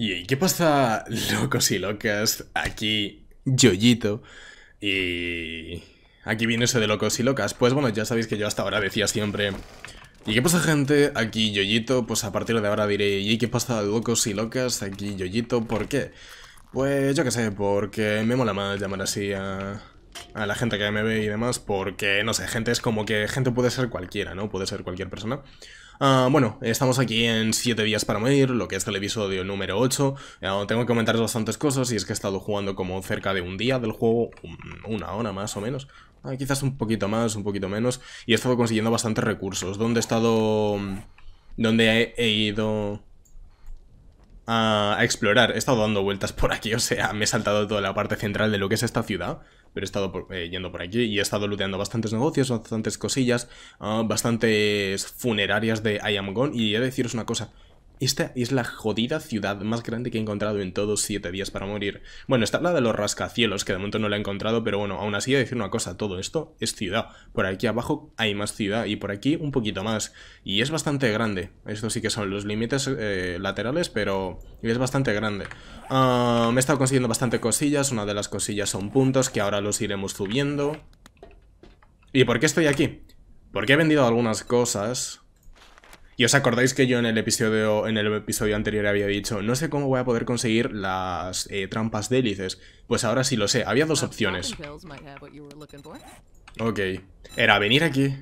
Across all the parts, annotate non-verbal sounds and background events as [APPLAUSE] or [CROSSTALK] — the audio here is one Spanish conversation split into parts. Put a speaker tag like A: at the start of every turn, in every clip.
A: ¿Y qué pasa, [LAUGHS] locos y locas? Aquí, Yoyito. Y. Aquí viene ese de locos y locas. Pues bueno, ya sabéis que yo hasta ahora decía siempre. ¿Y qué pasa, gente? Aquí, Yoyito. Pues a partir de ahora diré. ¿Y qué pasa, locos y locas? Aquí, Yoyito. ¿Por qué? Pues yo qué sé, porque me mola más llamar así a a la gente que me ve y demás, porque, no sé, gente es como que gente puede ser cualquiera, ¿no? Puede ser cualquier persona. Ah, bueno, estamos aquí en 7 días para morir, lo que es el episodio número 8. Ah, tengo que comentaros bastantes cosas y es que he estado jugando como cerca de un día del juego, una hora más o menos. Ah, quizás un poquito más, un poquito menos. Y he estado consiguiendo bastantes recursos. ¿Dónde he estado...? ¿Dónde he, he ido...? a, explorar. He estado dando vueltas por aquí, o sea, me he saltado toda la parte central de lo que es esta ciudad pero he estado eh, yendo por aquí y he estado looteando bastantes negocios, bastantes cosillas, ah, bastantes funerarias de I Am Gone. Y he de deciros una cosa, esta es la jodida ciudad más grande que he encontrado en todos 7 días para morir. Bueno, está la de los rascacielos, que de momento no la he encontrado, pero bueno, aún así voy a decir una cosa, todo esto es ciudad. Por aquí abajo hay más ciudad y por aquí un poquito más. Y es bastante grande. Esto sí que son los límites eh, laterales, pero es bastante grande. Ah, me he estado consiguiendo bastante cosillas, una de las cosillas son puntos que ahora los iremos subiendo. ¿Y por qué estoy aquí? Porque he vendido algunas cosas y os acordáis que yo en el episodio, en el episodio anterior había dicho, no sé cómo voy a poder conseguir las eh, trampas de hélices. Pues ahora sí lo sé, había dos opciones. Ok, era venir aquí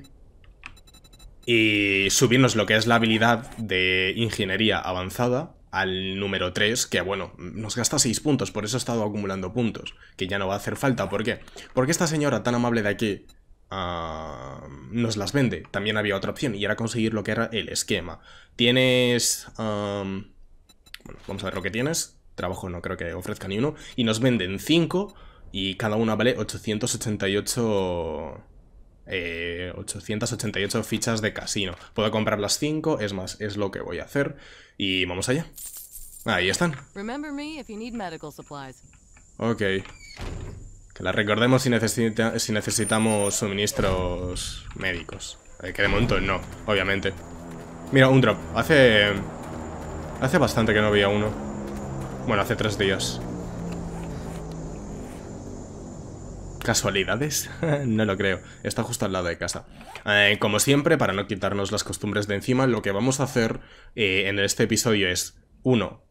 A: y subirnos lo que es la habilidad de ingeniería avanzada al número 3, que bueno, nos gasta 6 puntos, por eso he estado acumulando puntos, que ya no va a hacer falta. ¿Por qué? Porque esta señora tan amable de aquí nos las vende. También había otra opción y era conseguir lo que era el esquema. Tienes... bueno, vamos a ver lo que tienes. Trabajo no creo que ofrezca ni uno. Y nos venden 5 y cada una vale 888... 888 eh, fichas de casino. Puedo comprar las 5, es más, es lo que voy a hacer. Y vamos allá. Ahí están. Ok. Que la recordemos si, necesitamos suministros médicos. Eh, que de momento no, obviamente. Mira, un drop. Hace... Hace bastante que no había uno. Bueno, hace tres días. ¿Casualidades? [LAUGHS] no lo creo. Está justo al lado de casa. Eh, como siempre, para no quitarnos las costumbres de encima, lo que vamos a hacer eh, en este episodio es... Uno,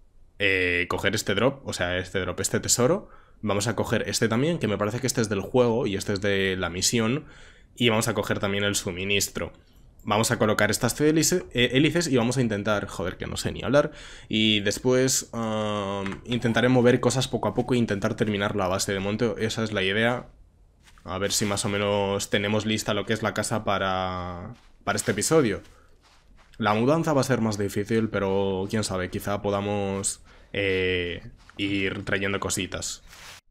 A: coger este drop, o sea, este drop, este tesoro vamos a coger este también, que me parece que este es del juego y este es de la misión, y vamos a coger también el suministro. Vamos a colocar estas hélices eh, y vamos a intentar, joder, que no sé ni hablar, y después um, intentaré mover cosas poco a poco e intentar terminar la base. De monte esa es la idea, a ver si más o menos tenemos lista lo que es la casa para, para este episodio. La mudanza va a ser más difícil, pero quién sabe, quizá podamos eh, ir trayendo cositas.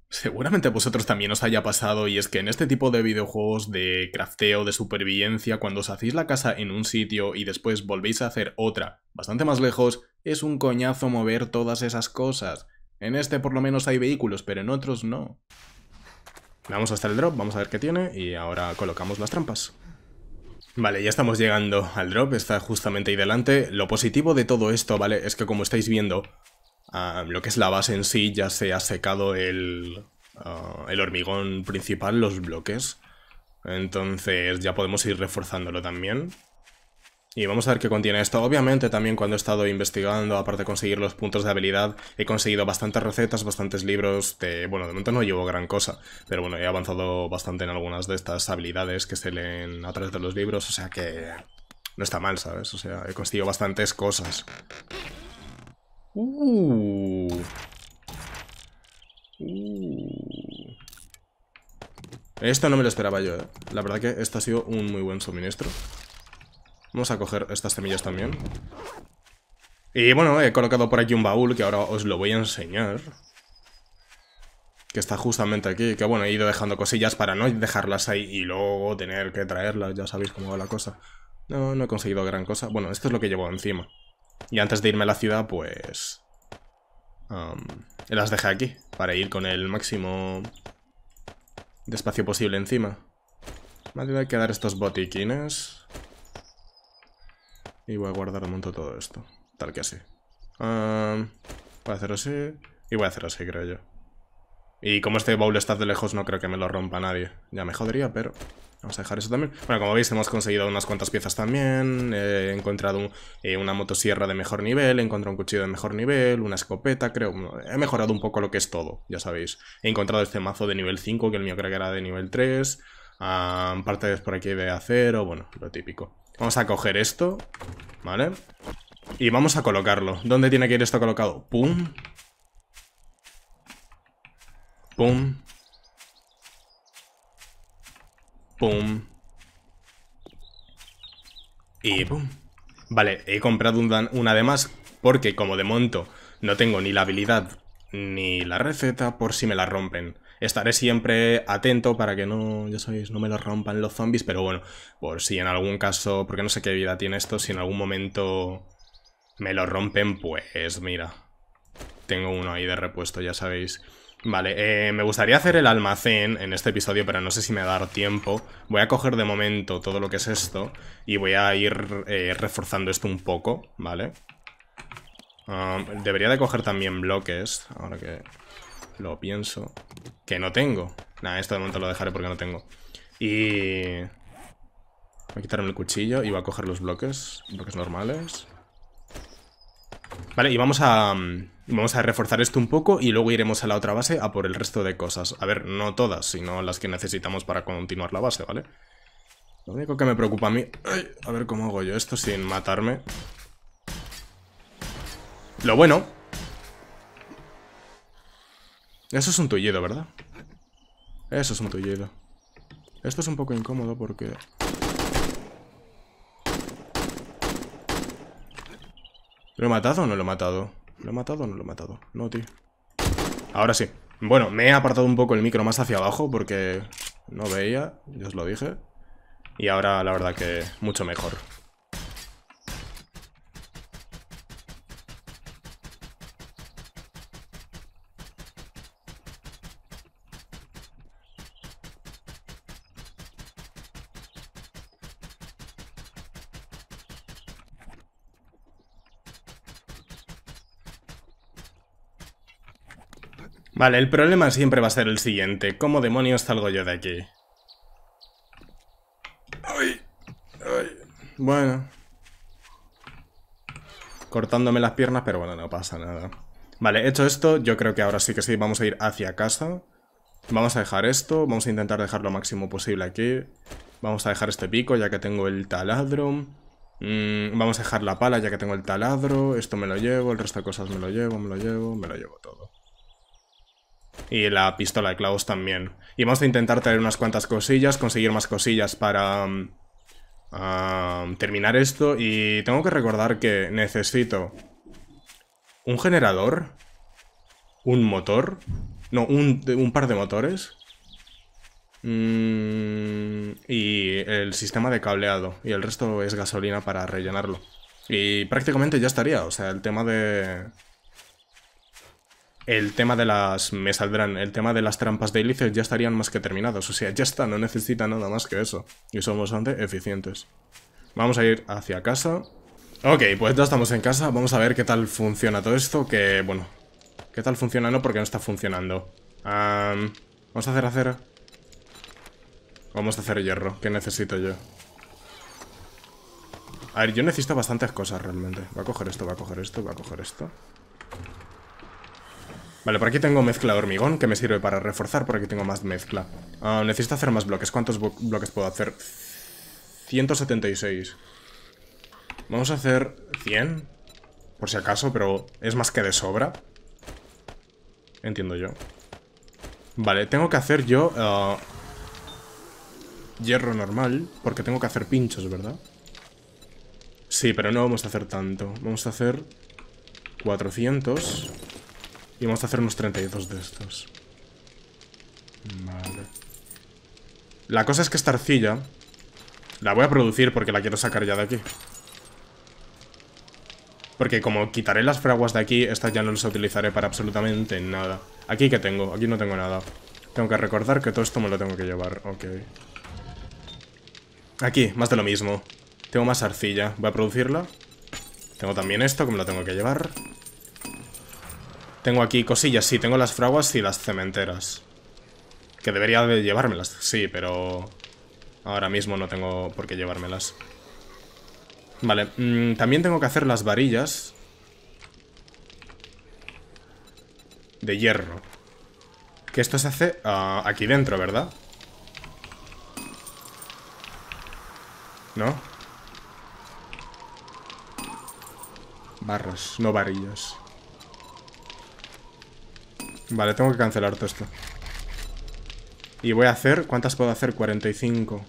A: Seguramente a vosotros también os haya pasado y es que en este tipo de videojuegos de crafteo, de supervivencia, cuando os hacéis la casa en un sitio y después volvéis a hacer otra bastante más lejos, es un coñazo mover todas esas cosas. En este por lo menos hay vehículos, pero en otros no. Vamos hasta el drop, vamos a ver qué tiene y ahora colocamos las trampas. Vale, ya estamos llegando al drop, está justamente ahí delante. Lo positivo de todo esto, ¿vale? Es que como estáis viendo, lo que es la base en sí, ya se ha secado el, ah, el hormigón principal, los bloques. Entonces ya podemos ir reforzándolo también. Y vamos a ver qué contiene esto. Obviamente también cuando he estado investigando, aparte de conseguir los puntos de habilidad, he conseguido bastantes recetas, bastantes libros de... Bueno, de momento no llevo gran cosa, pero bueno, he avanzado bastante en algunas de estas habilidades que se leen a través de los libros, o sea que... No está mal, ¿sabes? O sea, he conseguido bastantes cosas. Uh. Esto no me lo esperaba yo, ¿eh? La verdad que esto ha sido un muy buen suministro. Vamos a coger estas semillas también. Y bueno, he colocado por aquí un baúl que ahora os lo voy a enseñar. Que está justamente aquí. Que bueno, he ido dejando cosillas para no dejarlas ahí y luego tener que traerlas. Ya sabéis cómo va la cosa. No, no he conseguido gran cosa. Bueno, esto es lo que llevo encima. Y antes de irme a la ciudad, pues... Um, las dejé aquí, para ir con el máximo despacio posible encima. Me tenido que dar estos botiquines. Y voy a guardar un montón todo esto, tal que así. Um, voy a hacer así, y voy a hacer así, creo yo. Y como este bowl está de lejos, no creo que me lo rompa nadie. Ya me jodería, pero... Vamos a dejar eso también. Bueno, como veis, hemos conseguido unas cuantas piezas también. Eh, he encontrado eh, una motosierra de mejor nivel, he encontrado un cuchillo de mejor nivel, una escopeta, creo. He mejorado un poco lo que es todo, ya sabéis. He encontrado este mazo de nivel 5, que el mío creo que era de nivel 3. Parte partes por aquí de acero, bueno, lo típico. Vamos a coger esto, ¿vale? Y vamos a colocarlo. ¿Dónde tiene que ir esto colocado? ¡Pum! Pum. Pum. Y pum. Vale, he comprado un una de más porque como de monto no tengo ni la habilidad ni la receta por si me la rompen. Estaré siempre atento para que no, ya sabéis, no me lo rompan los zombies, pero bueno, por si en algún caso, porque no sé qué vida tiene esto, si en algún momento me lo rompen, pues mira, tengo uno ahí de repuesto, ya sabéis. Vale, eh, me gustaría hacer el almacén en este episodio, pero no sé si me va a dar tiempo. Voy a coger de momento todo lo que es esto y voy a ir eh, reforzando esto un poco, ¿vale? Ah, debería de coger también bloques, ahora que lo pienso. Que no tengo. Nada, esto de momento lo dejaré porque no tengo. Y... Voy a quitarme el cuchillo y voy a coger los bloques, bloques normales. Vale, y vamos a... Mm, Vamos a reforzar esto un poco y luego iremos a la otra base a por el resto de cosas. A ver, no todas, sino las que necesitamos para continuar la base, ¿vale? Lo único que me preocupa a mí... a ver cómo hago yo esto sin matarme. Lo bueno... Eso es un tullido, ¿verdad? Eso es un tullido. Esto es un poco incómodo porque... ¿Lo he matado o no lo he matado? ¿Lo he matado o no lo he matado? No, tío. Ahora sí. Bueno, me he apartado un poco el micro más hacia abajo porque no veía, Ya os lo dije. Y ahora la verdad que mucho mejor. Vale, el problema siempre va a ser el siguiente. ¿Cómo demonios salgo yo de aquí? Bueno. Cortándome las piernas, pero bueno, no pasa nada. Vale, hecho esto, yo creo que ahora sí que sí, vamos a ir hacia casa. Vamos a dejar esto, vamos a intentar dejar lo máximo posible aquí. Vamos a dejar este pico ya que tengo el taladro. Mm, vamos a dejar la pala ya que tengo el taladro. Esto me lo llevo, el resto de cosas me lo llevo, me lo llevo, me lo llevo todo. Y la pistola de clavos también. Y vamos a intentar traer unas cuantas cosillas, conseguir más cosillas para mm, terminar esto. Y tengo que recordar que necesito un generador, un motor, no, un, par de motores. Mm, y el sistema de cableado. Y el resto es gasolina para rellenarlo. Y prácticamente ya estaría. O sea, el tema de el tema de las, me saldrán, el tema de las trampas de hélices ya estarían más que terminados. O sea, ya está, no necesita nada más que eso. Y somos bastante eficientes. Vamos a ir hacia casa. Ok, pues ya estamos en casa. Vamos a ver qué tal funciona todo esto. Que, bueno, qué tal funciona no porque no está funcionando. vamos a hacer acera. Vamos a hacer hierro, que necesito yo. A ver, yo necesito bastantes cosas realmente. Va a coger esto, va a coger esto, va a coger esto. Vale, por aquí tengo mezcla de hormigón que me sirve para reforzar. Por aquí tengo más mezcla. Ah, necesito hacer más bloques. ¿Cuántos bloques puedo hacer? 176. Vamos a hacer 100. Por si acaso, pero es más que de sobra. Entiendo yo. Vale, tengo que hacer yo... Ah, hierro normal, porque tengo que hacer pinchos, ¿verdad? Sí, pero no vamos a hacer tanto. Vamos a hacer 400... Y vamos a hacer unos 32 de estos. Vale. La cosa es que esta arcilla la voy a producir porque la quiero sacar ya de aquí. Porque como quitaré las fraguas de aquí, estas ya no las utilizaré para absolutamente nada. ¿Aquí que tengo? Aquí no tengo nada. Tengo que recordar que todo esto me lo tengo que llevar. Ok. Aquí, más de lo mismo. Tengo más arcilla. Voy a producirla. Tengo también esto que me lo tengo que llevar. Tengo aquí cosillas, sí, tengo las fraguas y las cementeras. Que debería de llevármelas, sí, pero... Ahora mismo no tengo por qué llevármelas. Vale, mm, también tengo que hacer las varillas. De hierro. Que esto se hace ah, aquí dentro, ¿verdad? ¿No? Barras, no varillas. Vale, tengo que cancelar todo esto. Y voy a hacer... ¿Cuántas puedo hacer? 45.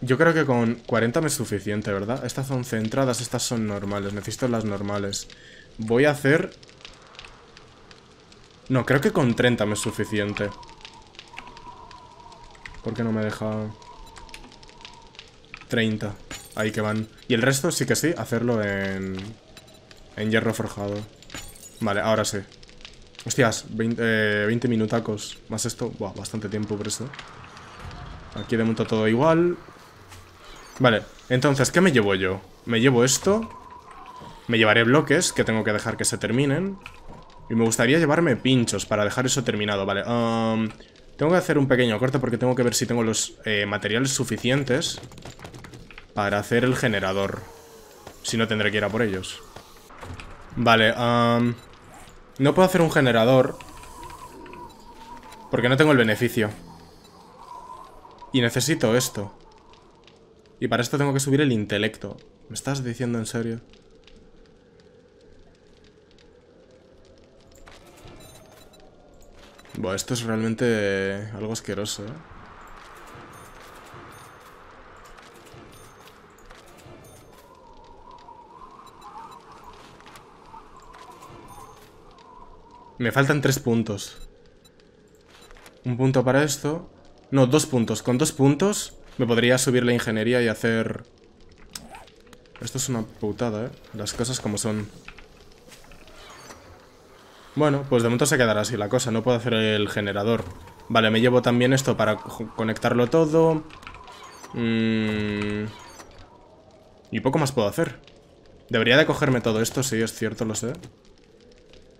A: Yo creo que con 40 me es suficiente, ¿verdad? Estas son centradas, estas son normales. Necesito las normales. Voy a hacer... No, creo que con 30 me es suficiente. ¿Por qué no me deja...? 30. Ahí que van. Y el resto sí que sí, hacerlo en... En hierro forjado. Vale, ahora sí. Hostias, 20, eh, minutacos. Más esto. Buah, bastante tiempo por esto. Aquí de momento todo igual. Vale, entonces, ¿qué me llevo yo? Me llevo esto. Me llevaré bloques, que tengo que dejar que se terminen. Y me gustaría llevarme pinchos para dejar eso terminado. Vale, um, tengo que hacer un pequeño corte porque tengo que ver si tengo los eh, materiales suficientes para hacer el generador. Si no, tendré que ir a por ellos. Vale, um, no puedo hacer un generador. Porque no tengo el beneficio. Y necesito esto. Y para esto tengo que subir el intelecto. ¿Me estás diciendo en serio? Bueno, esto es realmente algo asqueroso, ¿eh? Me faltan tres puntos. Un punto para esto. No, dos puntos. Con dos puntos me podría subir la ingeniería y hacer... Esto es una putada, ¿eh? Las cosas como son. Bueno, pues de momento se quedará así la cosa. No puedo hacer el generador. Vale, me llevo también esto para conectarlo todo. Mm. Y poco más puedo hacer. Debería de cogerme todo esto, sí, es cierto, lo sé.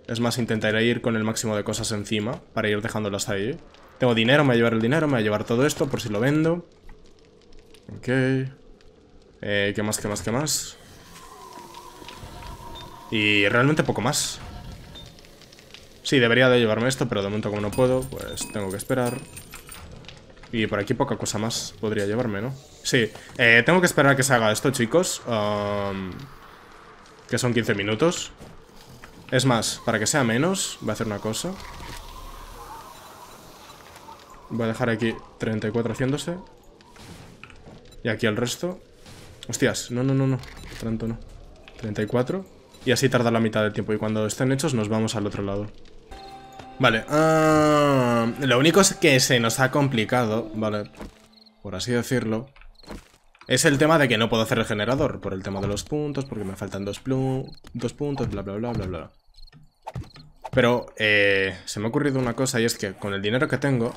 A: Es más, intentaré ir con el máximo de cosas encima para ir dejándolas ahí. Tengo dinero, me voy a llevar el dinero, me voy a llevar todo esto por si lo vendo. Ok. Eh, ¿Qué más, qué más, qué más? Y realmente poco más. Sí, debería de llevarme esto, pero de momento como no puedo, pues tengo que esperar. Y por aquí poca cosa más podría llevarme, ¿no? Sí, eh, tengo que esperar a que se haga esto, chicos. que son 15 minutos. Es más, para que sea menos, voy a hacer una cosa. Voy a dejar aquí 34 haciéndose. Y aquí el resto. Hostias, no, no, no, no. Tanto no. 34. Y así tarda la mitad del tiempo. Y cuando estén hechos nos vamos al otro lado. Vale. Ah, lo único es que se nos ha complicado, vale. Por así decirlo. Es el tema de que no puedo hacer el generador. Por el tema de los puntos, porque me faltan dos, dos puntos, bla, bla, bla, bla, bla. Pero eh, se me ha ocurrido una cosa y es que con el dinero que tengo...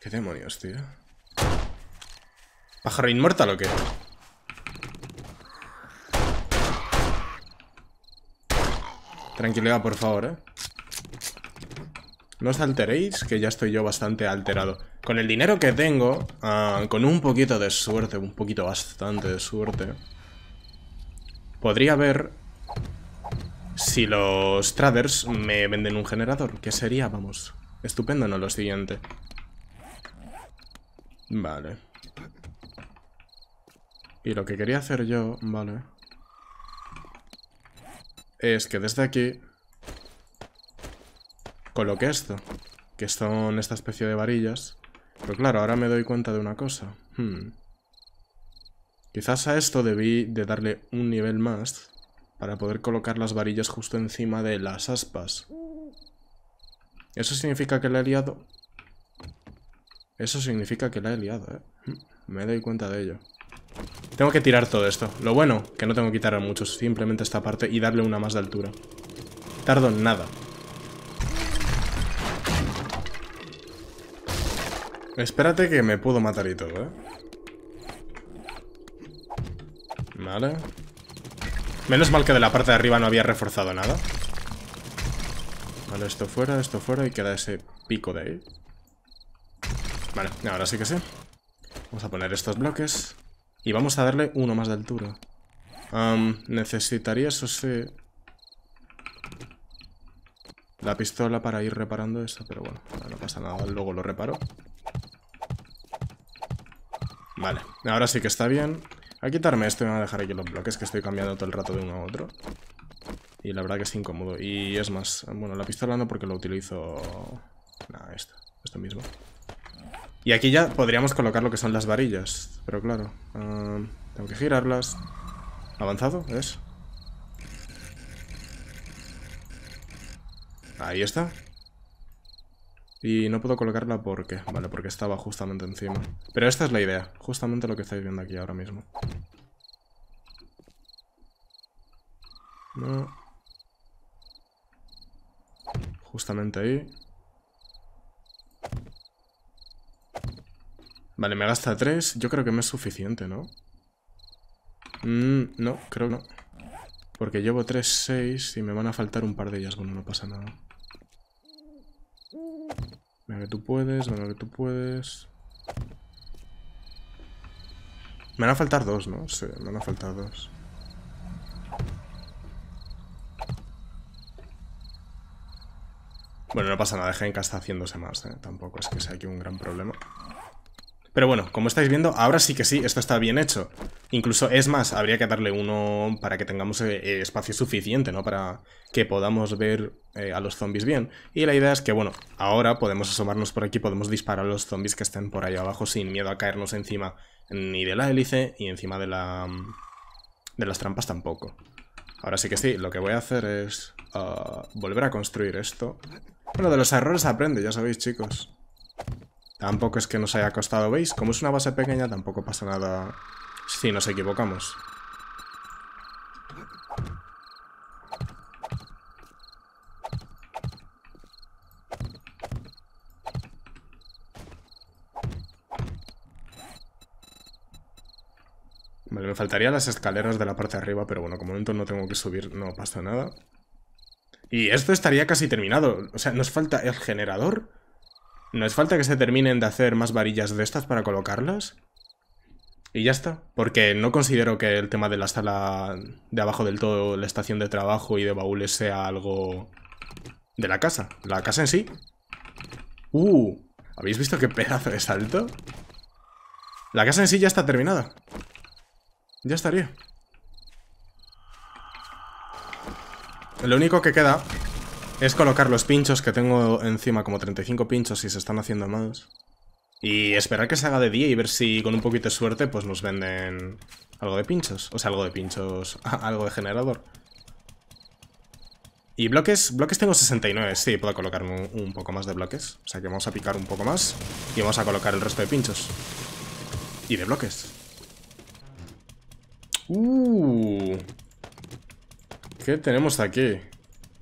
A: ¿Qué demonios, tío? ¿Pájaro inmortal o qué? Tranquilidad, por favor, ¿eh? No os alteréis, que ya estoy yo bastante alterado. Con el dinero que tengo, ah, con un poquito de suerte, un poquito bastante de suerte... Podría ver si los traders me venden un generador, que sería, vamos, estupendo, ¿no? Lo siguiente. Vale. Y lo que quería hacer yo, vale, es que desde aquí coloque esto, que son esta especie de varillas. Pero claro, ahora me doy cuenta de una cosa. Hmm. Quizás a esto debí de darle un nivel más para poder colocar las varillas justo encima de las aspas. ¿Eso significa que la he liado? Eso significa que la he liado, ¿eh? Mm, me doy cuenta de ello. Tengo que tirar todo esto. Lo bueno, que no tengo que quitar a muchos. Simplemente esta parte y darle una más de altura. Tardo en nada. Espérate que me puedo matar y todo, ¿eh? Vale. Menos mal que de la parte de arriba no había reforzado nada. Vale, esto fuera, esto fuera y queda ese pico de ahí. Vale, ahora sí que sí. Vamos a poner estos bloques. Y vamos a darle uno más de altura. necesitaría, eso sí... La pistola para ir reparando eso, pero bueno, no pasa nada, luego lo reparo. Vale, ahora sí que está bien a quitarme esto y me voy a dejar aquí los bloques que estoy cambiando todo el rato de uno a otro. Y la verdad que es incómodo. Y es más, bueno, la pistola no porque lo utilizo... Nada, esto, esto mismo. Y aquí ya podríamos colocar lo que son las varillas, pero claro, ah, tengo que girarlas. ¿Avanzado? ¿Ves? Ahí está. Y no puedo colocarla porque... Vale, porque estaba justamente encima. Pero esta es la idea. Justamente lo que estáis viendo aquí ahora mismo. No. Justamente ahí. Vale, me gasta 3. Yo creo que me es suficiente, ¿no? Mm, no, creo que no. Porque llevo 3, 6 y me van a faltar un par de ellas. Bueno, no pasa nada. Mira que tú puedes, venga, que tú puedes. Me van a faltar dos, ¿no? Sí, me van a faltar dos. Bueno, no pasa nada, Genka está haciéndose más, ¿eh? Tampoco es que sea aquí un gran problema. Pero bueno, como estáis viendo, ahora sí que sí, esto está bien hecho. Incluso, es más, habría que darle uno para que tengamos eh, eh, espacio suficiente, ¿no? Para que podamos ver eh, a los zombies bien. Y la idea es que, bueno, ahora podemos asomarnos por aquí, podemos disparar a los zombies que estén por ahí abajo sin miedo a caernos encima ni de la hélice y encima de la... de las trampas tampoco. Ahora sí que sí, lo que voy a hacer es ah, volver a construir esto. Bueno, de los errores aprende, ya sabéis, chicos. Tampoco es que nos haya costado, ¿veis? Como es una base pequeña, tampoco pasa nada si nos equivocamos. Vale, me faltarían las escaleras de la parte de arriba, pero bueno, como momento no tengo que subir, no pasa nada. Y esto estaría casi terminado. O sea, nos falta el generador ¿No es falta que se terminen de hacer más varillas de estas para colocarlas? Y ya está, porque no considero que el tema de la sala de abajo del todo, la estación de trabajo y de baúles sea algo de la casa, la casa en sí. ¡Uh! ¿Habéis visto qué pedazo de salto? La casa en sí ya está terminada. Ya estaría. Lo único que queda es colocar los pinchos, que tengo encima como 35 pinchos y se están haciendo más. Y esperar que se haga de día y ver si con un poquito de suerte pues nos venden algo de pinchos. O sea, algo de pinchos, [LAUGHS] algo de generador. Y bloques, bloques tengo 69, sí, puedo colocarme un, poco más de bloques. O sea que vamos a picar un poco más y vamos a colocar el resto de pinchos. Y de bloques. Uh, ¿Qué tenemos aquí?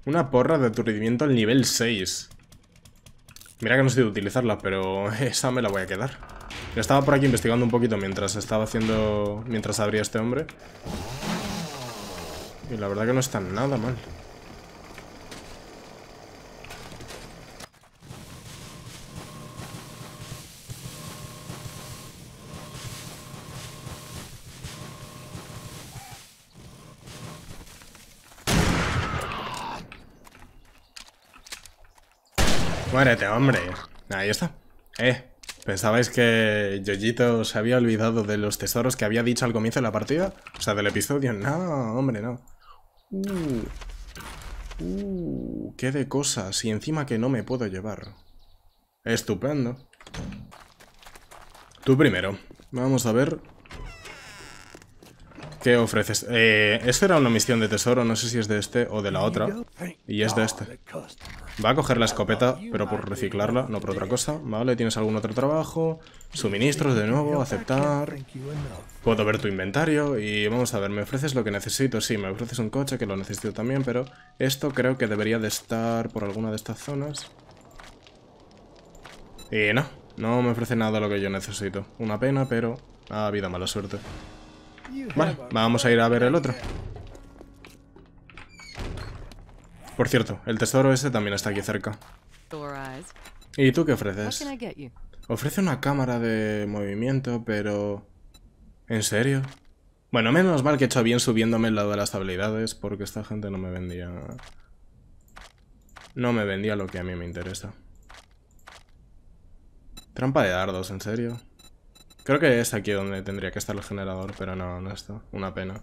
A: Una porra de aturdimiento al nivel 6. Mira que no sé de utilizarla, pero [LAUGHS] esa me la voy a quedar. estaba por aquí investigando un poquito mientras estaba haciendo... Mientras abría este hombre. Y la verdad que no está nada mal. Muérete, hombre. Ahí está. Eh, ¿pensabais que Yoyito se había olvidado de los tesoros que había dicho al comienzo de la partida? O sea, del episodio. No, hombre, no. Uh, uh, qué de cosas. Y encima que no me puedo llevar. Estupendo. Tú primero. Vamos a ver ¿Qué ofreces? Eh, esto era una misión de tesoro, no sé si es de este o de la otra. Y es de este. Va a coger la escopeta, pero por reciclarla, no por otra cosa. Vale, tienes algún otro trabajo. Suministros de nuevo, aceptar. Puedo ver tu inventario y vamos a ver, ¿me ofreces lo que necesito? Sí, me ofreces un coche, que lo necesito también, pero esto creo que debería de estar por alguna de estas zonas. Y eh, no, no me ofrece nada lo que yo necesito. Una pena, pero ha habido mala suerte. Vale, vamos a ir a ver el otro. Por cierto, el tesoro ese también está aquí cerca. ¿Y tú qué ofreces? Ofrece una cámara de movimiento, pero... ¿En serio? Bueno, menos mal que he hecho bien subiéndome el lado de las habilidades, porque esta gente no me vendía... No me vendía lo que a mí me interesa. Trampa de dardos, ¿en serio? Creo que es aquí donde tendría que estar el generador, pero no, no está. Una pena.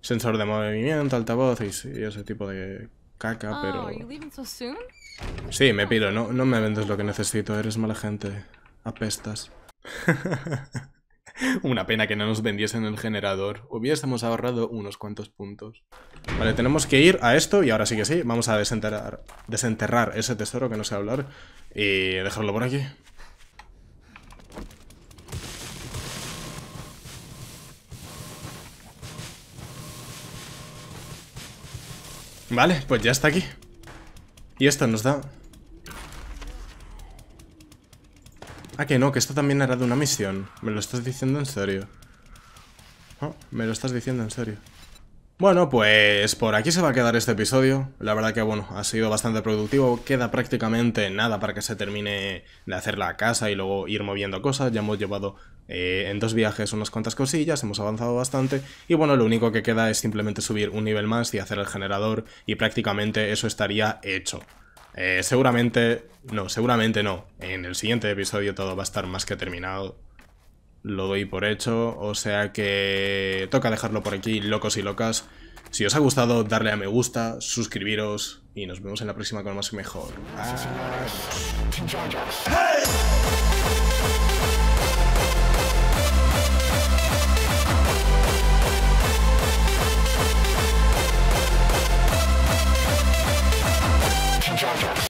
A: Sensor de movimiento, altavoz y, ese tipo de caca, ah, pero... Sí, me pido. No, no me vendes lo que necesito. Eres mala gente. Apestas. [LAUGHS] Una pena que no nos vendiesen el generador. Hubiésemos ahorrado unos cuantos puntos. Vale, tenemos que ir a esto y ahora sí que sí. Vamos a desenterrar, desenterrar ese tesoro que no sé hablar y dejarlo por aquí. Vale, pues ya está aquí. Y esto nos da... Ah, que no, que esto también era de una misión. Me lo estás diciendo en serio. Oh, me lo estás diciendo en serio. Bueno, pues por aquí se va a quedar este episodio. La verdad que, bueno, ha sido bastante productivo. Queda prácticamente nada para que se termine de hacer la casa y luego ir moviendo cosas. Ya hemos llevado eh, en dos viajes unas cuantas cosillas, hemos avanzado bastante y bueno, lo único que queda es simplemente subir un nivel más y hacer el generador y prácticamente eso estaría hecho. Eh, seguramente, no, seguramente no. En el siguiente episodio todo va a estar más que terminado. Lo doy por hecho, o sea que toca dejarlo por aquí, locos y locas. Si os ha gustado, darle a me gusta, suscribiros y nos vemos en la próxima con más y mejor. Georgia.